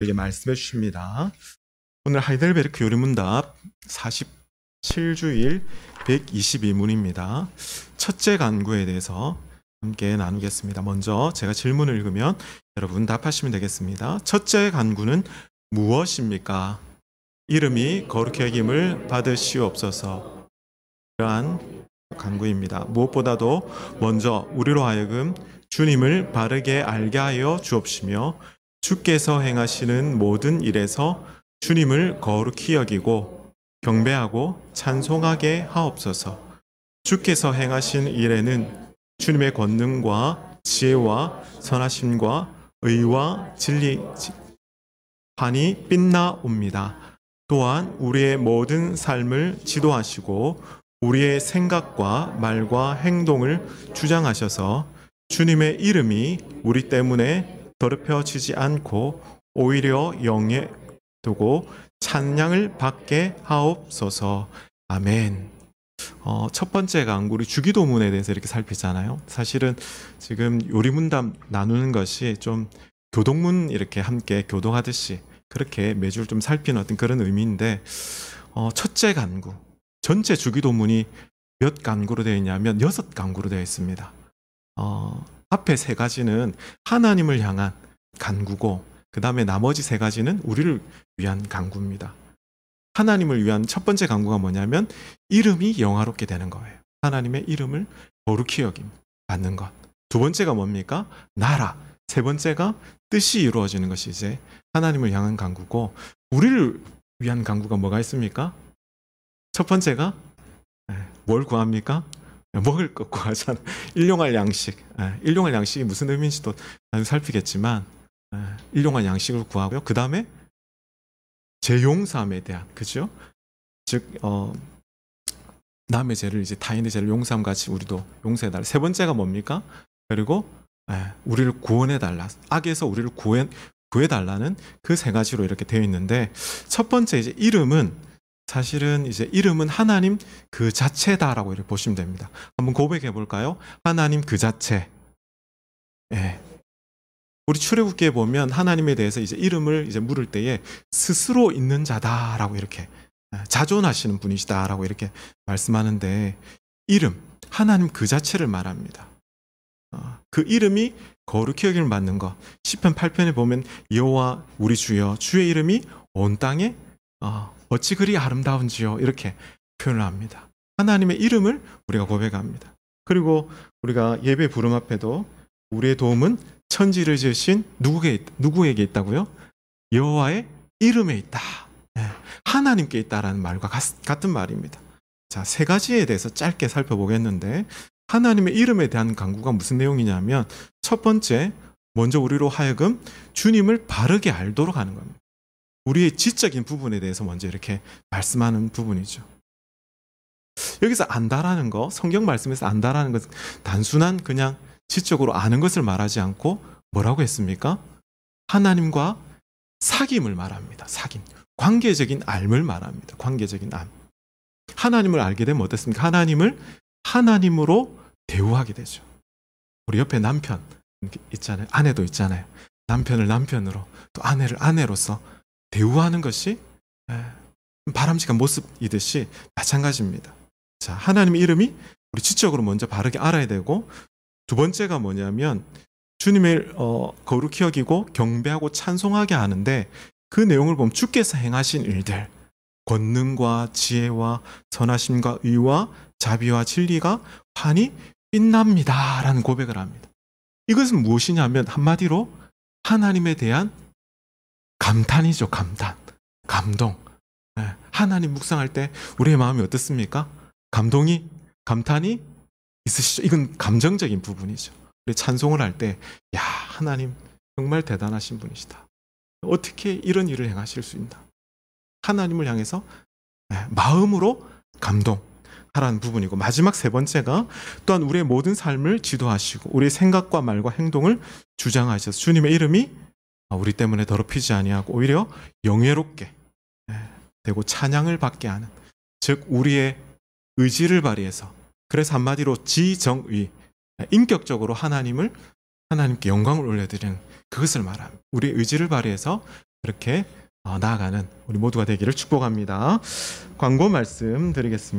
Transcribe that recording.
우리게 말씀해 주십니다. 오늘 하이델베르크 요리문답 47주일 122문입니다. 첫째 간구에 대해서 함께 나누겠습니다. 먼저 제가 질문을 읽으면 여러분 답하시면 되겠습니다. 첫째 간구는 무엇입니까? 이름이 거룩해김을 받으시옵소서. 이러한 간구입니다. 무엇보다도 먼저 우리로 하여금 주님을 바르게 알게 하여 주옵시며 주께서 행하시는 모든 일에서 주님을 거룩히 여기고 경배하고 찬송하게 하옵소서. 주께서 행하신 일에는 주님의 권능과 지혜와 선하심과 의와 진리, 환이 빛나옵니다. 또한 우리의 모든 삶을 지도하시고 우리의 생각과 말과 행동을 주장하셔서 주님의 이름이 우리 때문에 더럽혀지지 않고 오히려 영에 두고 찬양을 받게 하옵소서. 아멘. 어, 첫 번째 강구 우리 주기도문에 대해서 이렇게 살피잖아요. 사실은 지금 요리문답 나누는 것이 좀 교동문 이렇게 함께 교동하듯이 그렇게 매주 좀 살피는 어떤 그런 의미인데 어, 첫째 강구 전체 주기도문이 몇 강구로 되어 있냐면 여섯 강구로 되어 있습니다. 어, 앞에 세 가지는 하나님을 향한 간구고 그 다음에 나머지 세 가지는 우리를 위한 간구입니다. 하나님을 위한 첫 번째 간구가 뭐냐면 이름이 영화롭게 되는 거예요. 하나님의 이름을 거룩히 여김 받는 것. 두 번째가 뭡니까? 나라. 세 번째가 뜻이 이루어지는 것이 이제 하나님을 향한 간구고 우리를 위한 간구가 뭐가 있습니까? 첫 번째가 네, 뭘 구합니까? 먹을 것 구하잖아. 일용할 양식. 예, 일용할 양식이 무슨 의미인지도 살피겠지만 예, 일용할 양식을 구하고요. 그 다음에 재용삼에 대한 그죠? 즉 어, 남의 죄를 이제 타인의 죄를 용삼 같이 우리도 용서해 달라. 세 번째가 뭡니까? 그리고 에, 예, 우리를 구원해 달라. 악에서 우리를 구해 구해 달라는 그 세 가지로 이렇게 되어 있는데 첫 번째 이제 이름은 사실은 이제 이름은 하나님 그 자체다라고 이렇게 보시면 됩니다. 한번 고백해 볼까요? 하나님 그 자체. 예. 우리 출애굽기에 보면 하나님에 대해서 이제 이름을 이제 물을 때에 스스로 있는 자다라고 이렇게 아, 자존하시는 분이시다라고 이렇게 말씀하는데 이름 하나님 그 자체를 말합니다. 어, 그 이름이 거룩히 여김을 받는 것. 시편 8편에 보면 여호와 우리 주여 주의 이름이 온 땅에 어, 어찌 그리 아름다운지요. 이렇게 표현을 합니다. 하나님의 이름을 우리가 고백합니다. 그리고 우리가 예배 부름 앞에도 우리의 도움은 천지를 지으신 누구에게, 누구에게 있다고요? 여호와의 이름에 있다. 예, 하나님께 있다라는 말과 같은 말입니다. 자, 세 가지에 대해서 짧게 살펴보겠는데 하나님의 이름에 대한 강구가 무슨 내용이냐면 첫 번째, 먼저 우리로 하여금 주님을 바르게 알도록 하는 겁니다. 우리의 지적인 부분에 대해서 먼저 이렇게 말씀하는 부분이죠. 여기서 안다라는 거, 성경 말씀에서 안다라는 것은 단순한 그냥 지적으로 아는 것을 말하지 않고 뭐라고 했습니까? 하나님과 사귐을 말합니다. 사귐. 관계적인 알을 말합니다. 관계적인 알. 하나님을 알게 되면 어떻습니까? 하나님을 하나님으로 대우하게 되죠. 우리 옆에 남편 있잖아요. 아내도 있잖아요. 남편을 남편으로 또 아내를 아내로서 대우하는 것이 바람직한 모습이듯이 마찬가지입니다. 자, 하나님의 이름이 우리 지적으로 먼저 바르게 알아야 되고 두 번째가 뭐냐면 주님을 어, 거룩히 여기고 경배하고 찬송하게 하는데 그 내용을 보면 주께서 행하신 일들 권능과 지혜와 선하심과 의와 자비와 진리가 환히 빛납니다라는 고백을 합니다. 이것은 무엇이냐면 한마디로 하나님에 대한 감탄이죠, 감탄. 감동. 예, 하나님 묵상할 때 우리의 마음이 어떻습니까? 감동이, 감탄이 있으시죠? 이건 감정적인 부분이죠. 우리 찬송을 할 때, 야, 하나님 정말 대단하신 분이시다. 어떻게 이런 일을 행하실 수 있나? 하나님을 향해서 예, 마음으로 감동, 하라는 부분이고 마지막 세 번째가 또한 우리의 모든 삶을 지도하시고 우리의 생각과 말과 행동을 주장하셔서 주님의 이름이 아, 우리 때문에 더럽히지 아니하고 오히려 영예롭게 예, 되고 찬양을 받게 하는 즉 우리의 의지를 발휘해서 그래서 한마디로 지정의 예, 인격적으로 하나님을 하나님께 영광을 올려드리는 그것을 말합니다. 우리의 의지를 발휘해서 그렇게 어, 나아가는 우리 모두가 되기를 축복합니다. 광고 말씀 드리겠습니다.